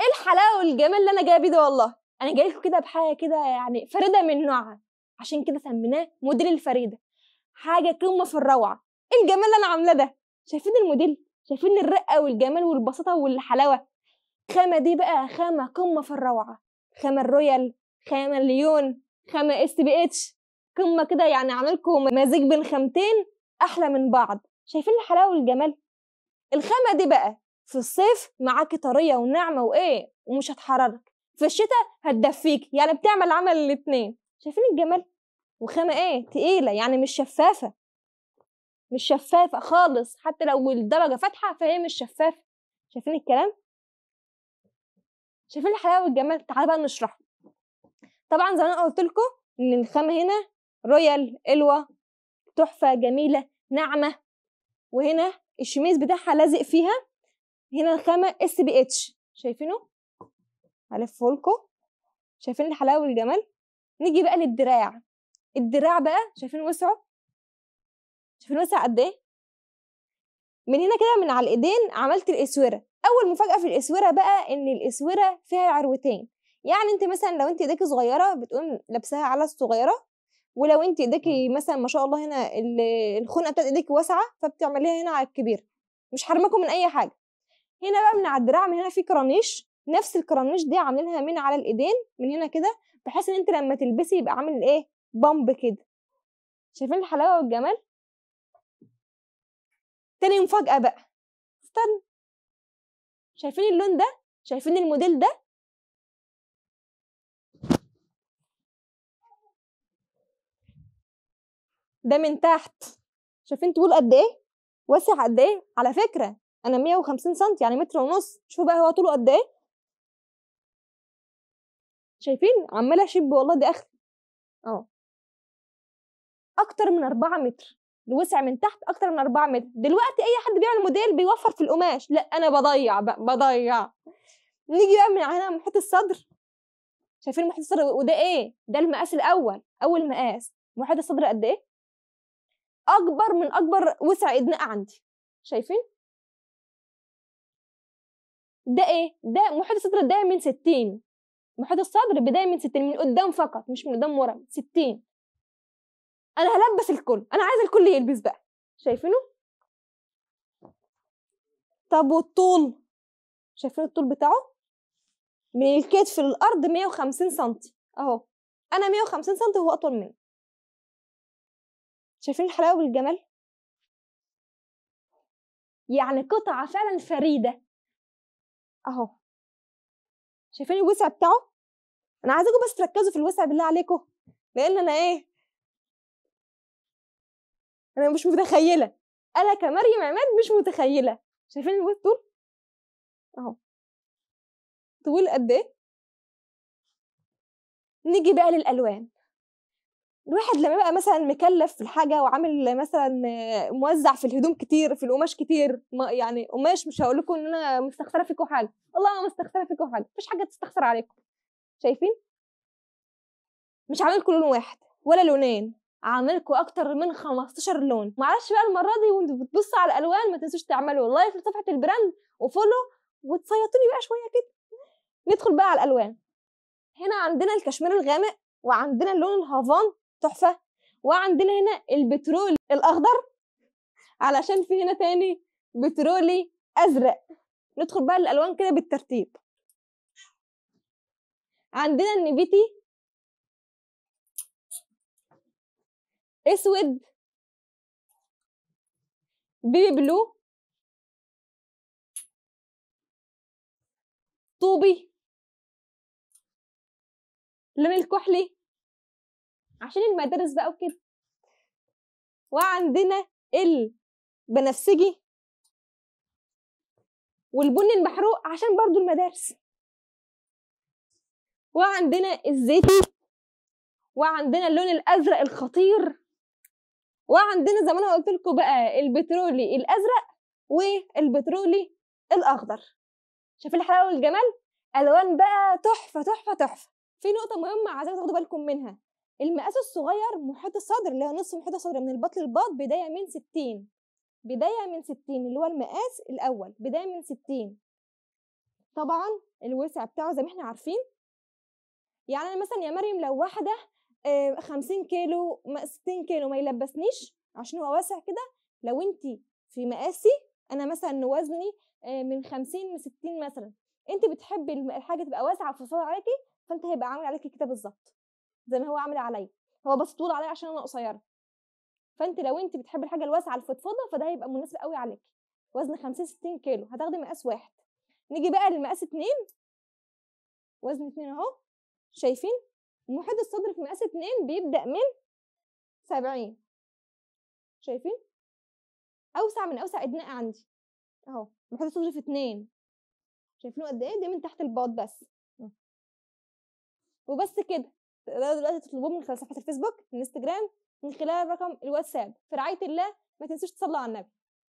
ايه الحلاوه والجمال اللي انا جايه بيه ده والله انا جاي لكم كده بحاجه كده يعني فريده من نوعها عشان كده سميناه موديل الفريده حاجه قمه في الروعه ايه الجمال اللي انا عاملاه ده شايفين الموديل شايفين الرقه والجمال والبساطه والحلاوه خامه دي بقى خامه قمه في الروعه خامه الرويال خامه الليون خامه اس بي اتش قمه كده يعني عاملكم مزيج بين خامتين احلى من بعض شايفين الحلاوه والجمال الخامه دي بقى في الصيف معاكي طريه وناعمه وايه ومش هتحررك في الشتاء هتدفيك يعني بتعمل عمل الاتنين شايفين الجمال وخامه ايه تقيله يعني مش شفافه مش شفافه خالص حتى لو الدرجه فاتحه فهي مش شفافه شايفين الكلام شايفين الحلاوه والجمال تعالى بقى نشرحه طبعا زي ما انا قلت لكم ان الخامه هنا رويال الوا تحفه جميله ناعمه وهنا الشميز بتاعها لازق فيها هنا الخامة اس بي اتش شايفينه هلفه لكم شايفين الحلاوة والجمال نيجي بقى للدراع الدراع بقى شايفين وسعه شايفين وسع قد ايه من هنا كده من على الايدين عملت الاسوره اول مفاجاه في الاسوره بقى ان الاسوره فيها عروتين يعني انت مثلا لو انت ايديكي صغيره بتقوم لابساها على الصغيره ولو انت ايديكي مثلا ما شاء الله هنا الخنقه بتاعت ايديك واسعه فبتعمليها هنا على الكبير مش حرمكم من اي حاجه هنا بقى من على الدراع من هنا في كرانيش نفس الكرانيش دي عاملينها من على الايدين من هنا كده بحيث ان انت لما تلبسي يبقى عامل ايه بامب كده شايفين الحلاوه والجمال تاني مفاجاه بقى استنى شايفين اللون ده شايفين الموديل ده ده من تحت شايفين طول قد ايه واسع قد ايه على فكره انا 150 سم يعني متر ونص شوفوا بقى هو طوله قد ايه شايفين عماله اشب والله دي اخر اه اكتر من 4 متر الوسع من تحت اكتر من 4 متر دلوقتي اي حد بيعمل موديل بيوفر في القماش لا انا بضيع بقى بضيع نيجي بقى من هنا محيط الصدر شايفين محيط الصدر وده ايه ده المقاس الاول اول مقاس محيط الصدر قد ايه اكبر من اكبر وسع ادناء عندي شايفين ده ايه ده محيط الصدر ده من 60 محيط الصدر بداية من 60 من قدام فقط مش من قدام ورا 60 انا هلبس الكل انا عايزه الكل يلبس بقى شايفينه طب والطول شايفين الطول بتاعه من الكتف للارض 150 سم اهو انا 150 سم وهو اطول مني شايفين الحلاوه والجمال يعني قطعه فعلا فريده اهو شايفين الوسع بتاعه انا عايزاكم بس تركزوا في الوسع بالله عليكم لان انا ايه انا مش متخيله انا كمريم عماد مش متخيله شايفين الوسع طول اهو طول قد ايه نيجي بقى للالوان الواحد لما بقى مثلا مكلف في الحاجه وعامل مثلا موزع في الهدوم كتير في القماش كتير ما يعني قماش مش هقول لكم ان انا مستخسره فيكم حاجه والله ما مستخسره فيكم حاجه مفيش حاجه تستخسر عليكم شايفين مش لكم لون واحد ولا لونين عاملكوا اكتر من 15 لون معلش بقى المره دي وانتوا بتبصوا على الالوان ما تنسوش تعملوا لايك لصفحه البراند وفولو وتصيطوني بقى شويه كده ندخل بقى على الالوان هنا عندنا الكشمير الغامق وعندنا اللون الهافان تحفه وعندنا هنا البترول الاخضر علشان في هنا تاني بترولي ازرق ندخل بقى الالوان كده بالترتيب عندنا النبيتي اسود بيبي بلو طوبي لون الكحلي عشان المدارس بقى وكده وعندنا البنفسجي والبني المحروق عشان برضو المدارس وعندنا الزيتي وعندنا اللون الازرق الخطير وعندنا زي ما انا قلت لكم بقى البترولي الازرق والبترولي الاخضر شايفين الحلاوه والجمال الوان بقى تحفه تحفه تحفه في نقطه مهمه عايزين تاخدوا بالكم منها المقاس الصغير محيط الصدر اللي هو نص محيط الصدر من البطن للباط بدايه من 60 بدايه من 60 اللي هو المقاس الاول بدايه من 60 طبعا الوسع بتاعه زي ما احنا عارفين يعني انا مثلا يا مريم لو واحده 50 آه، كيلو 60 كيلو ما يلبسنيش عشان هو واسع كده لو انت في مقاسي انا مثلا وزني آه، من 50 ل 60 مثلا انت بتحبي الحاجه تبقى واسعه وفصاله عليكي فانت هيبقى عامل عليكي كده بالظبط زي ما هو عامل عليا هو بس طول عليا عشان انا قصيره فانت لو انت بتحبي الحاجه الواسعه الفضفضه فده هيبقى مناسب قوي عليك وزن 50 60 كيلو هتاخدي مقاس واحد نيجي بقى للمقاس اتنين وزن اتنين اهو شايفين محيط الصدر في مقاس اتنين بيبدا من 70 شايفين اوسع من اوسع ادناء عندي اهو محيط الصدر في اتنين شايفينه قد ايه ده من تحت الباط بس وبس كده تقدروا دلوقتي تطلبوه من خلال صفحه الفيسبوك الانستجرام من خلال رقم الواتساب في رعايه الله ما تنسوش تصلوا على النبي